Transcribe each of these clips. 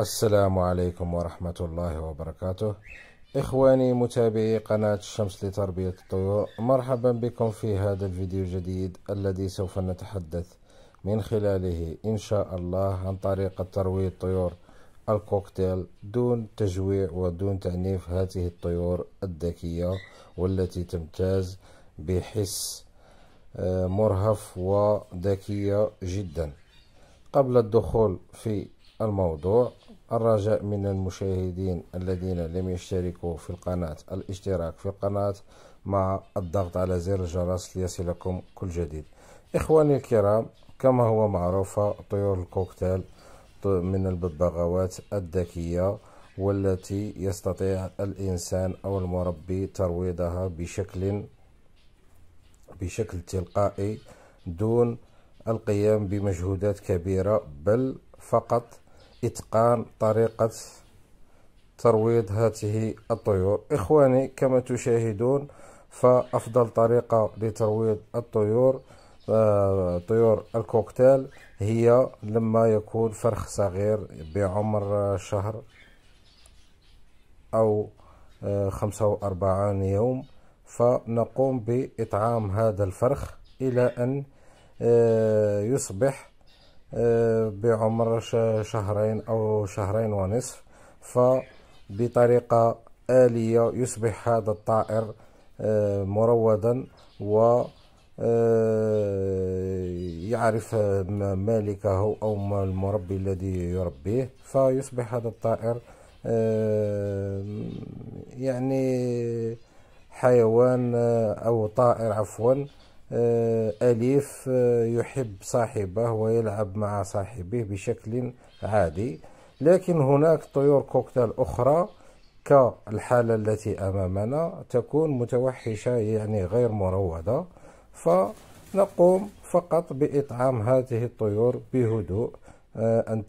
السلام عليكم ورحمة الله وبركاته إخواني متابعي قناة الشمس لتربية الطيور مرحبا بكم في هذا الفيديو الجديد الذي سوف نتحدث من خلاله إن شاء الله عن طريقة ترويض طيور الكوكتيل دون تجويع ودون تعنيف هذه الطيور الذكية والتي تمتاز بحس مرهف وذكية جدا قبل الدخول في الموضوع الرجاء من المشاهدين الذين لم يشتركوا في القناة الاشتراك في القناة مع الضغط على زر الجرس ليصلكم كل جديد إخواني الكرام كما هو معروف طيور الكوكتيل من الببغاوات الذكية والتي يستطيع الإنسان أو المربي ترويضها بشكل بشكل تلقائي دون القيام بمجهودات كبيرة بل فقط إتقان طريقة ترويض هذه الطيور إخواني كما تشاهدون فأفضل طريقة لترويض الطيور آه، طيور الكوكتيل هي لما يكون فرخ صغير بعمر شهر أو آه، خمسة وأربعان يوم فنقوم بإطعام هذا الفرخ إلى أن آه، يصبح آه، بعمر شهرين أو شهرين ونصف فبطريقة آلية يصبح هذا الطائر آه، مرودا و يعرف مالكه أو المربي الذي يربيه فيصبح هذا الطائر يعني حيوان آه، أو طائر عفوا آه، أليف آه، يحب صاحبه ويلعب مع صاحبه بشكل عادي لكن هناك طيور كوكتيل أخرى كالحالة التي أمامنا تكون متوحشة يعني غير مروضة فنقوم فقط بإطعام هذه الطيور بهدوء أن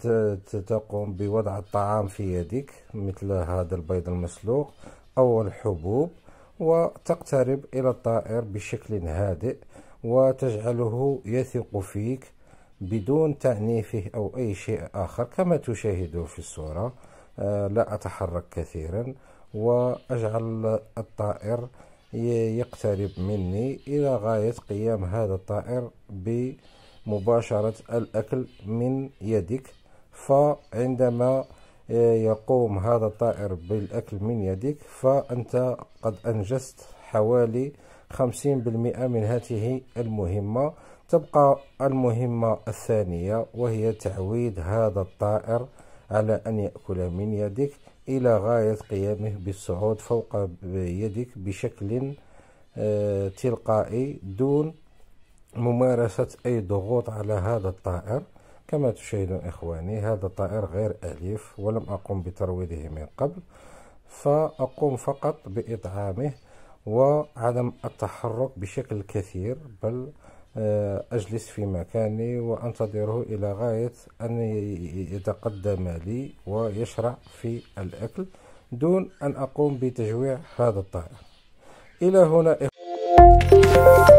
تقوم بوضع الطعام في يدك مثل هذا البيض المسلوق أو الحبوب وتقترب إلى الطائر بشكل هادئ وتجعله يثق فيك بدون تعنيفه أو أي شيء آخر كما تشاهدون في الصورة آه، لا أتحرك كثيرا وأجعل الطائر يقترب مني إلى غاية قيام هذا الطائر بمباشرة الأكل من يدك فعندما يقوم هذا الطائر بالأكل من يدك فأنت قد أنجزت حوالي 50% من هذه المهمة تبقى المهمة الثانية وهي تعويد هذا الطائر على أن يأكل من يدك إلى غاية قيامه بالصعود فوق يدك بشكل آه، تلقائي دون ممارسة أي ضغوط على هذا الطائر كما تشاهدون إخواني هذا الطائر غير أليف ولم أقم بترويضه من قبل فأقوم فقط بإطعامه وعدم التحرك بشكل كثير بل آه، أجلس في مكاني وأنتظره إلى غاية أن يتقدم لي ويشرع في الأكل دون أن أقوم بتجويع هذا الطائر إلى هنا